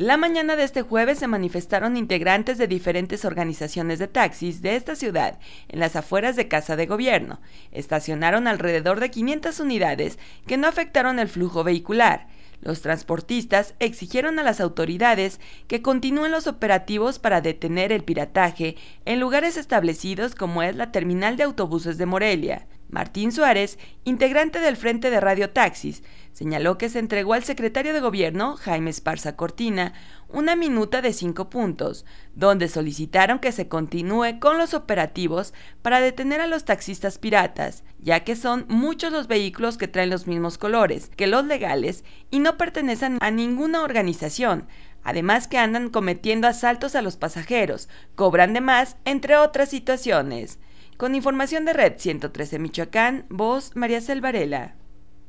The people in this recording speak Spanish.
La mañana de este jueves se manifestaron integrantes de diferentes organizaciones de taxis de esta ciudad en las afueras de Casa de Gobierno. Estacionaron alrededor de 500 unidades que no afectaron el flujo vehicular. Los transportistas exigieron a las autoridades que continúen los operativos para detener el pirataje en lugares establecidos como es la terminal de autobuses de Morelia. Martín Suárez, integrante del Frente de Radio Taxis, señaló que se entregó al secretario de Gobierno, Jaime Esparza Cortina, una minuta de cinco puntos, donde solicitaron que se continúe con los operativos para detener a los taxistas piratas, ya que son muchos los vehículos que traen los mismos colores que los legales y no pertenecen a ninguna organización, además que andan cometiendo asaltos a los pasajeros, cobran de más, entre otras situaciones. Con información de Red 113 Michoacán, voz María Selvarela.